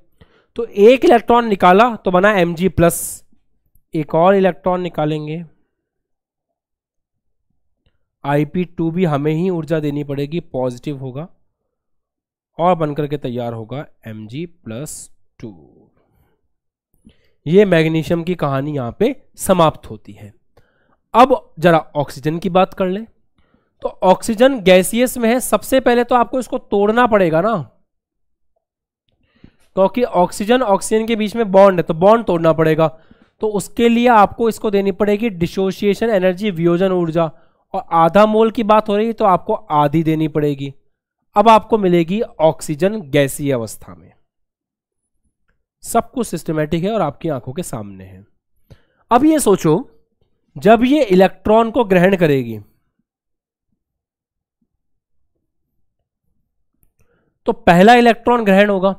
S1: तो एक इलेक्ट्रॉन निकाला तो बना एम जी प्लस एक और इलेक्ट्रॉन निकालेंगे आईपी टू भी हमें ही ऊर्जा देनी पड़ेगी पॉजिटिव होगा और बनकर के तैयार होगा एम जी प्लस टू ये मैग्नीशियम की कहानी यहां पे समाप्त होती है अब जरा ऑक्सीजन की बात कर लें तो ऑक्सीजन गैसियस में है सबसे पहले तो आपको इसको तोड़ना पड़ेगा ना क्योंकि ऑक्सीजन ऑक्सीजन के बीच में बॉन्ड है तो बॉन्ड तोड़ना पड़ेगा तो उसके लिए आपको इसको देनी पड़ेगी डिसोसिएशन एनर्जी वियोजन ऊर्जा और आधा मोल की बात हो रही है तो आपको आधी देनी पड़ेगी अब आपको मिलेगी ऑक्सीजन गैसीय अवस्था में सब कुछ सिस्टमेटिक है और आपकी आंखों के सामने है अब ये सोचो जब ये इलेक्ट्रॉन को ग्रहण करेगी तो पहला इलेक्ट्रॉन ग्रहण होगा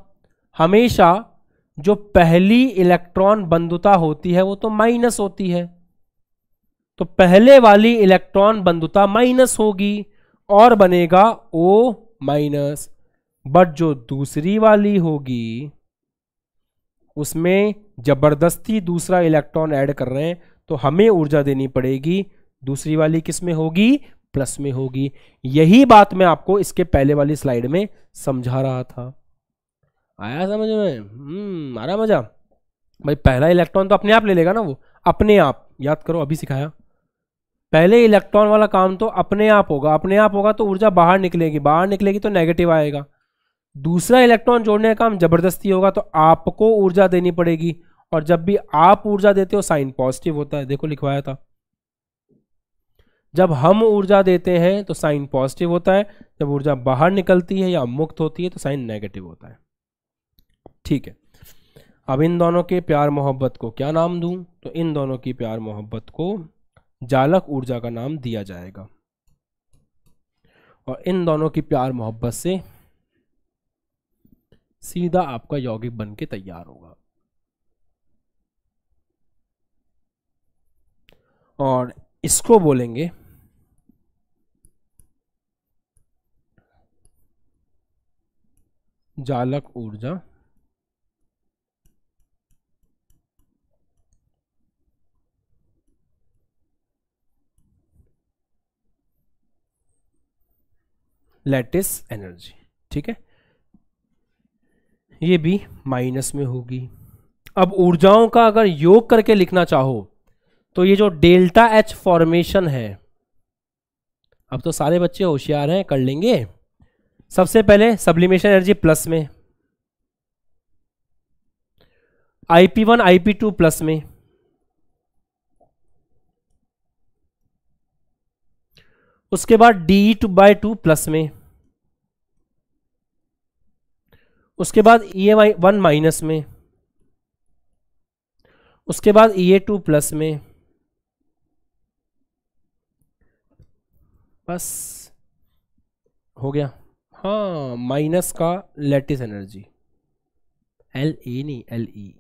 S1: हमेशा जो पहली इलेक्ट्रॉन बंधुता होती है वो तो माइनस होती है तो पहले वाली इलेक्ट्रॉन बंधुता माइनस होगी और बनेगा ओ माइनस बट जो दूसरी वाली होगी उसमें जबरदस्ती दूसरा इलेक्ट्रॉन ऐड कर रहे हैं तो हमें ऊर्जा देनी पड़ेगी दूसरी वाली किसमें होगी प्लस में होगी यही बात मैं आपको इसके पहले वाली स्लाइड में समझा रहा था आया समझ में हम्म, आ रहा मजा भाई पहला इलेक्ट्रॉन तो अपने आप ले लेगा ना वो अपने आप याद करो अभी सिखाया पहले इलेक्ट्रॉन वाला काम तो अपने आप होगा अपने आप होगा तो ऊर्जा बाहर निकलेगी बाहर निकलेगी तो नेगेटिव आएगा दूसरा इलेक्ट्रॉन जोड़ने का काम जबरदस्ती होगा तो आपको ऊर्जा देनी पड़ेगी और जब भी आप ऊर्जा देते हो साइन पॉजिटिव होता है देखो लिखवाया था जब हम ऊर्जा देते हैं तो साइन पॉजिटिव होता है जब ऊर्जा बाहर निकलती है या मुक्त होती है तो साइन नेगेटिव होता है ठीक है अब इन दोनों के प्यार मोहब्बत को क्या नाम दूं तो इन दोनों की प्यार मोहब्बत को जालक ऊर्जा का नाम दिया जाएगा और इन दोनों की प्यार मोहब्बत से सीधा आपका यौगिक बन के तैयार होगा और इसको बोलेंगे जालक ऊर्जा लेटिस एनर्जी ठीक है ये भी माइनस में होगी अब ऊर्जाओं का अगर योग करके लिखना चाहो तो ये जो डेल्टा एच फॉर्मेशन है अब तो सारे बच्चे होशियार हैं कर लेंगे सबसे पहले सब्लिमेशन एनर्जी प्लस में IP one IP two plus में उसके बाद D two by two plus में उसके बाद ई ए वन माइनस में उसके बाद ई ए टू प्लस में बस हो गया हाँ माइनस का lattice energy L E e नहीं एल ई e।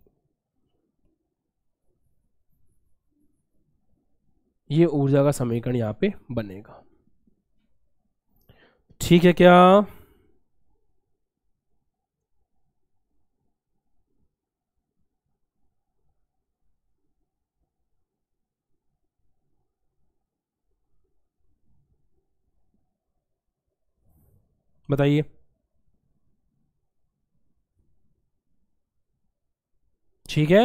S1: ये ऊर्जा का समीकरण यहाँ पे बनेगा ठीक है क्या बताइए ठीक है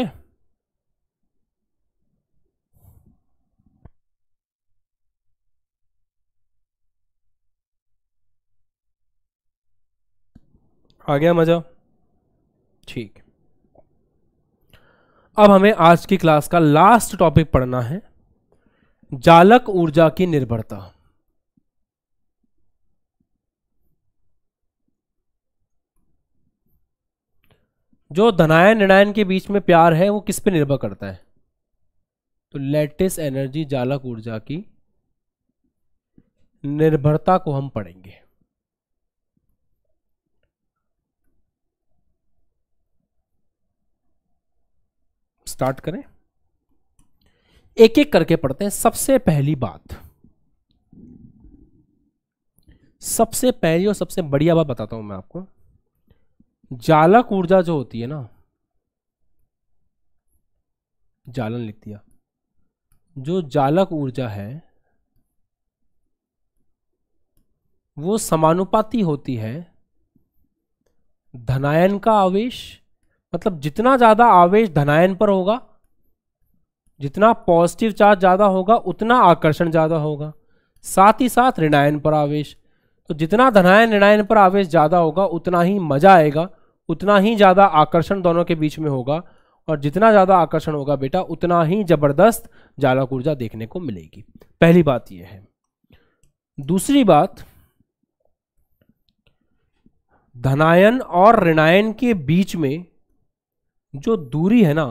S1: आ गया मज़ा ठीक अब हमें आज की क्लास का लास्ट टॉपिक पढ़ना है जालक ऊर्जा की निर्भरता जो धनायन निर्णायन के बीच में प्यार है वो किस पे निर्भर करता है तो लेटेस्ट एनर्जी जालक ऊर्जा की निर्भरता को हम पढ़ेंगे स्टार्ट करें एक एक करके पढ़ते हैं सबसे पहली बात सबसे पहली और सबसे बढ़िया बात बताता हूं मैं आपको जालक ऊर्जा जो होती है ना जालन लिख दिया जो जालक ऊर्जा है वो समानुपाती होती है धनायन का आवेश मतलब जितना ज़्यादा आवेश धनायन पर होगा जितना पॉजिटिव चार्ज ज़्यादा होगा उतना आकर्षण ज़्यादा होगा साथ ही साथ ऋणायन पर आवेश तो जितना धनायन ऋणायन पर आवेश ज़्यादा होगा उतना ही मज़ा आएगा उतना ही ज़्यादा आकर्षण दोनों के बीच में होगा और जितना ज़्यादा आकर्षण होगा बेटा उतना ही ज़बरदस्त जालक ऊर्जा देखने को मिलेगी पहली बात यह है दूसरी बात धनायन और ऋणायन के बीच में जो दूरी है ना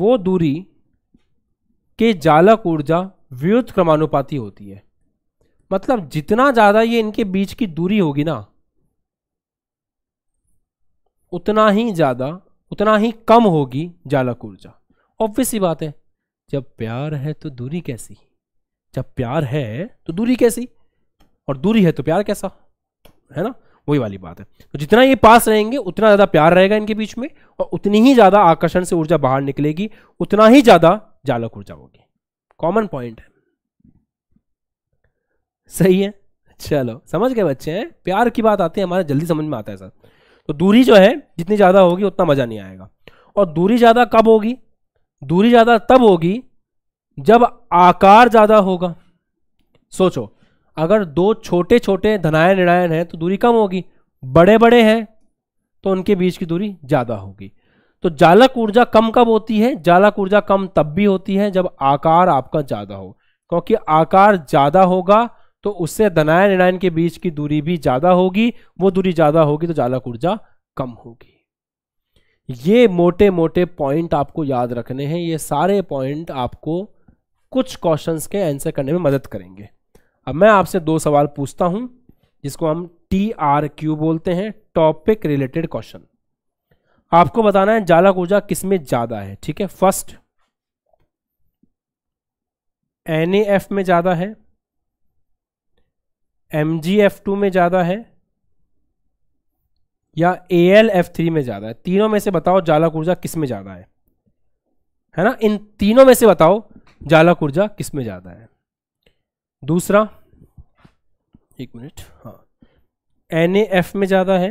S1: वो दूरी के जालक ऊर्जा व्युत क्रमानुपाती होती है मतलब जितना ज़्यादा ये इनके बीच की दूरी होगी ना उतना ही ज़्यादा उतना ही कम होगी जालक ऊर्जा ऑब्वियस ही बात है जब प्यार है तो दूरी कैसी जब प्यार है तो दूरी कैसी और दूरी है तो प्यार कैसा है ना वही वाली बात है तो जितना ये पास रहेंगे उतना ज़्यादा प्यार रहेगा इनके बीच में और उतनी ही ज़्यादा आकर्षण से ऊर्जा बाहर निकलेगी उतना ही ज़्यादा जालक ऊर्जा होगी कॉमन पॉइंट है सही है चलो समझ गए बच्चे हैं प्यार की बात आती है हमारे जल्दी समझ में आता है सर तो दूरी जो है जितनी ज़्यादा होगी उतना मज़ा नहीं आएगा और दूरी ज़्यादा कब होगी दूरी ज़्यादा तब होगी जब आकार ज़्यादा होगा सोचो अगर दो छोटे छोटे धनायन ऋणायन हैं तो दूरी कम होगी बड़े बड़े हैं तो उनके बीच की दूरी ज़्यादा होगी तो जालक ऊर्जा कम कब होती है जालक ऊर्जा कम तब भी होती है जब आकार आपका ज़्यादा हो क्योंकि आकार ज़्यादा होगा तो उससे दनायन एनायन के बीच की दूरी भी ज़्यादा होगी वो दूरी ज़्यादा होगी तो जालक ऊर्जा कम होगी ये मोटे मोटे पॉइंट आपको याद रखने हैं ये सारे पॉइंट आपको कुछ क्वेश्चंस के आंसर करने में मदद करेंगे अब मैं आपसे दो सवाल पूछता हूं जिसको हम टी आर क्यू बोलते हैं टॉपिक रिलेटेड क्वेश्चन आपको बताना है जालक ऊर्जा किसमें ज्यादा है ठीक है फर्स्ट एन में ज्यादा है एम जी एफ टू में ज़्यादा है या ए एल एफ थ्री में ज़्यादा है तीनों में से बताओ जालक ऊर्जा किस में ज़्यादा है है ना इन तीनों में से बताओ जालक ऊर्जा किस में ज़्यादा है दूसरा एक मिनट हाँ एन एफ में ज़्यादा है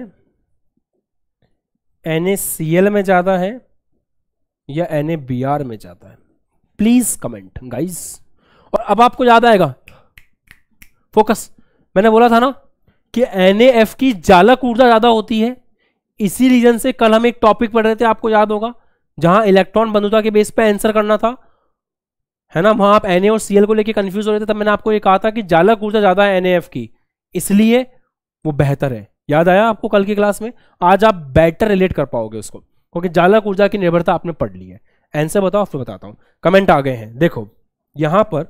S1: एन सी एल में ज़्यादा है या एन बी आर में ज़्यादा है प्लीज़ कमेंट गाइज और अब आपको याद आएगा फोकस मैंने बोला था ना कि एन की जालक ऊर्जा ज़्यादा होती है इसी रीजन से कल हम एक टॉपिक पढ़ रहे थे आपको याद होगा जहां इलेक्ट्रॉन बंधुता के बेस पे आंसर करना था है ना वहां आप एन और सी को लेकर कंफ्यूज हो रहे थे तब मैंने आपको ये कहा था कि जालक ऊर्जा ज़्यादा है एन की इसलिए वो बेहतर है याद आया आपको कल की क्लास में आज आप बेटर रिलेट कर पाओगे उसको क्योंकि जालक ऊर्जा की निर्भरता आपने पढ़ ली है आंसर बताओ आपको बताता हूं कमेंट आ गए हैं देखो यहां पर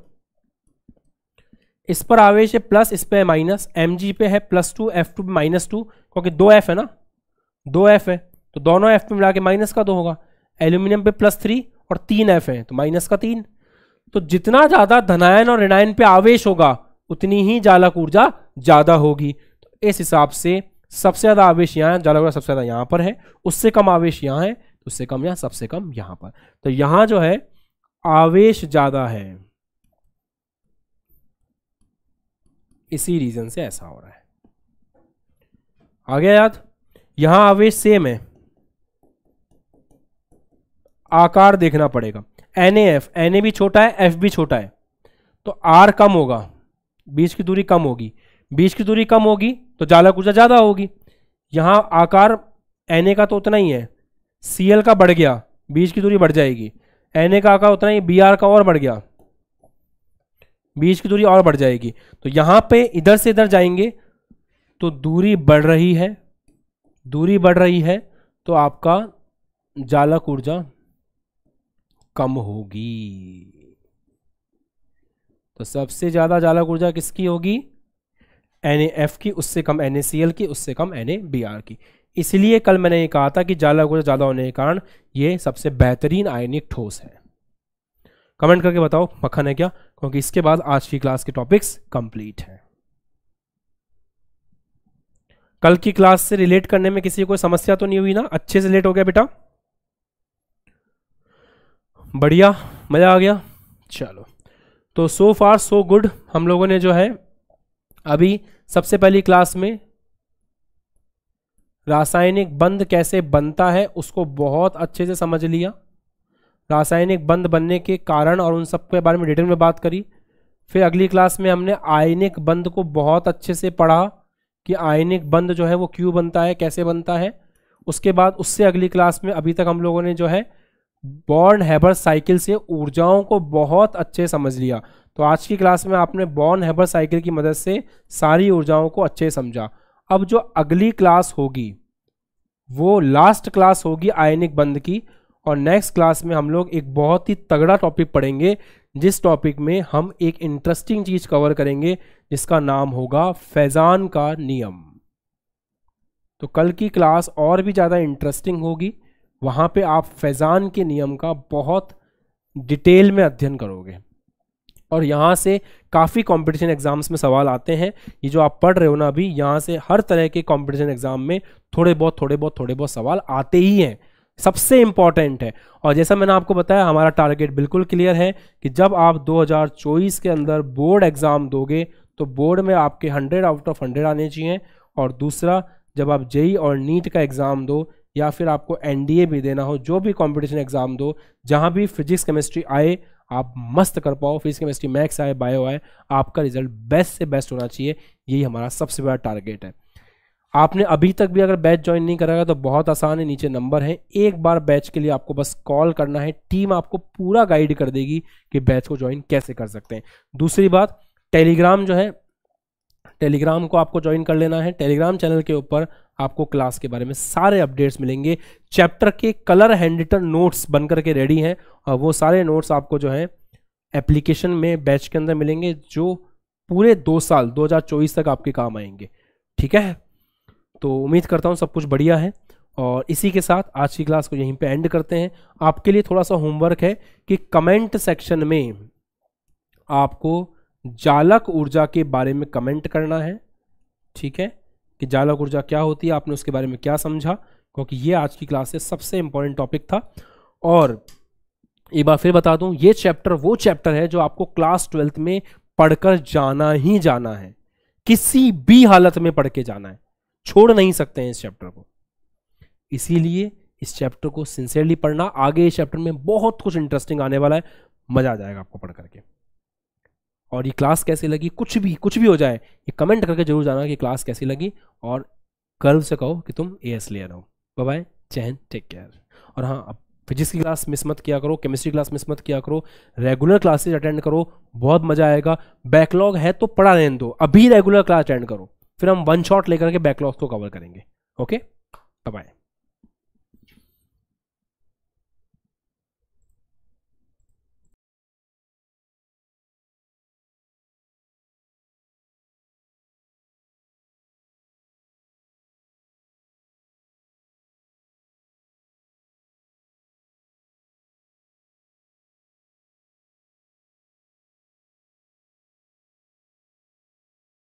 S1: इस पर आवेश है प्लस इस पर माइनस एम जी पे है प्लस टू एफ टू पे माइनस टू क्योंकि दो एफ है ना दो एफ है तो दोनों एफ पे मिला के माइनस का दो होगा एल्यूमिनियम पे प्लस थ्री और तीन एफ है तो माइनस का तीन तो जितना ज़्यादा धनायन और ऋणायन पे आवेश होगा उतनी ही जालक ऊर्जा ज़्यादा होगी तो इस हिसाब से सबसे ज़्यादा आवेश यहाँ है जालक ऊर्जा सबसे ज़्यादा यहाँ पर है उससे कम आवेश यहाँ है तो उससे कम यहाँ सबसे कम यहाँ पर तो यहाँ जो है आवेश ज़्यादा है इसी रीज़न से ऐसा हो रहा है आ गया याद यहां आवेश सेम है आकार देखना पड़ेगा एन एफ एन ए भी छोटा है एफ भी छोटा है तो आर कम होगा बीच की दूरी कम होगी बीच की दूरी कम होगी तो ज्यादा ऊर्जा ज़्यादा होगी यहां आकार एन का तो उतना ही है सी का बढ़ गया बीच की दूरी बढ़ जाएगी एन का आकार उतना ही बी का और बढ़ गया बीच की दूरी और बढ़ जाएगी तो यहां पे इधर से इधर जाएंगे तो दूरी बढ़ रही है दूरी बढ़ रही है तो आपका जालक ऊर्जा कम होगी तो सबसे ज़्यादा जालक ऊर्जा किसकी होगी NaF की उससे कम NaCl की उससे कम NaBr की इसलिए कल मैंने ये कहा था कि जालक ऊर्जा ज़्यादा होने के कारण ये सबसे बेहतरीन आयनिक ठोस है कमेंट करके बताओ मक्खन है क्या क्योंकि इसके बाद आज की क्लास के टॉपिक्स कंप्लीट हैं कल की क्लास से रिलेट करने में किसी को कोई समस्या तो नहीं हुई ना अच्छे से रिलेट हो गया बेटा बढ़िया मज़ा आ गया चलो तो सो फार सो गुड हम लोगों ने जो है अभी सबसे पहली क्लास में रासायनिक बंध कैसे बनता है उसको बहुत अच्छे से समझ लिया रासायनिक बंद बनने के कारण और उन सब के बारे में डिटेल में बात करी फिर अगली क्लास में हमने आयनिक बंद को बहुत अच्छे से पढ़ा कि आयनिक बंद जो है वो क्यों बनता है कैसे बनता है उसके बाद उससे अगली क्लास में अभी तक हम लोगों ने जो है बॉर्न हैबर साइकिल से ऊर्जाओं को बहुत अच्छे समझ लिया तो आज की क्लास में आपने बॉर्न हैबर साइकिल की मदद से सारी ऊर्जाओं को अच्छे समझा अब जो अगली क्लास होगी वो लास्ट क्लास होगी आयनिक बंद की और नेक्स्ट क्लास में हम लोग एक बहुत ही तगड़ा टॉपिक पढ़ेंगे जिस टॉपिक में हम एक इंटरेस्टिंग चीज़ कवर करेंगे जिसका नाम होगा फैज़ान का नियम तो कल की क्लास और भी ज़्यादा इंटरेस्टिंग होगी वहाँ पे आप फैज़ान के नियम का बहुत डिटेल में अध्ययन करोगे और यहाँ से काफ़ी कंपटीशन एग्ज़ाम्स में सवाल आते हैं ये जो आप पढ़ रहे हो ना अभी यहाँ से हर तरह के कंपटीशन एग्ज़ाम में थोड़े बहुत थोड़े बहुत थोड़े बहुत सवाल आते ही हैं सबसे इंपॉर्टेंट है और जैसा मैंने आपको बताया हमारा टारगेट बिल्कुल क्लियर है कि जब आप 2024 के अंदर बोर्ड एग्ज़ाम दोगे तो बोर्ड में आपके 100 आउट ऑफ 100 आने चाहिए और दूसरा जब आप जेई e और नीट का एग्ज़ाम दो या फिर आपको एनडीए भी देना हो जो भी कंपटीशन एग्ज़ाम दो जहाँ भी फिजिक्स केमिस्ट्री आए आप मस्त कर पाओ फिजिक्स केमिस्ट्री मैथ्स आए बायो आए आपका रिजल्ट बेस्ट से बेस्ट होना चाहिए यही हमारा सबसे बड़ा टारगेट है आपने अभी तक भी अगर बैच ज्वाइन नहीं करा तो बहुत आसान है नीचे नंबर है एक बार बैच के लिए आपको बस कॉल करना है टीम आपको पूरा गाइड कर देगी कि बैच को ज्वाइन कैसे कर सकते हैं दूसरी बात टेलीग्राम जो है टेलीग्राम को आपको ज्वाइन कर लेना है टेलीग्राम चैनल के ऊपर आपको क्लास के बारे में सारे अपडेट्स मिलेंगे चैप्टर के कलर हैंड नोट्स बनकर के रेडी हैं और वो सारे नोट्स आपको जो है एप्लीकेशन में बैच के अंदर मिलेंगे जो पूरे दो साल 2024 तक आपके काम आएंगे ठीक है तो उम्मीद करता हूँ सब कुछ बढ़िया है और इसी के साथ आज की क्लास को यहीं पे एंड करते हैं आपके लिए थोड़ा सा होमवर्क है कि कमेंट सेक्शन में आपको जालक ऊर्जा के बारे में कमेंट करना है ठीक है कि जालक ऊर्जा क्या होती है आपने उसके बारे में क्या समझा क्योंकि ये आज की क्लास से सबसे इंपॉर्टेंट टॉपिक था और एक बार फिर बता दूं ये चैप्टर वो चैप्टर है जो आपको क्लास ट्वेल्थ में पढ़कर जाना ही जाना है किसी भी हालत में पढ़ के जाना है छोड़ नहीं सकते हैं इस चैप्टर को इसीलिए इस चैप्टर को सिंसियरली पढ़ना आगे इस चैप्टर में बहुत कुछ इंटरेस्टिंग आने वाला है मज़ा आ जाएगा आपको पढ़ करके और ये क्लास कैसी लगी कुछ भी कुछ भी हो जाए ये कमेंट करके जरूर जाना कि क्लास कैसी लगी और गर्व से कहो कि तुम ए एस ले रहो बाय बाय चैन टेक केयर और हाँ अब फिजिक्स की क्लास मिस मत किया करो केमिस्ट्री क्लास मिस मत किया करो रेगुलर क्लासेज अटेंड करो बहुत मज़ा आएगा बैकलॉग है तो पढ़ा रहने दो अभी रेगुलर क्लास अटेंड करो फिर हम वन शॉट लेकर के बैकलॉग को कवर करेंगे ओके बाय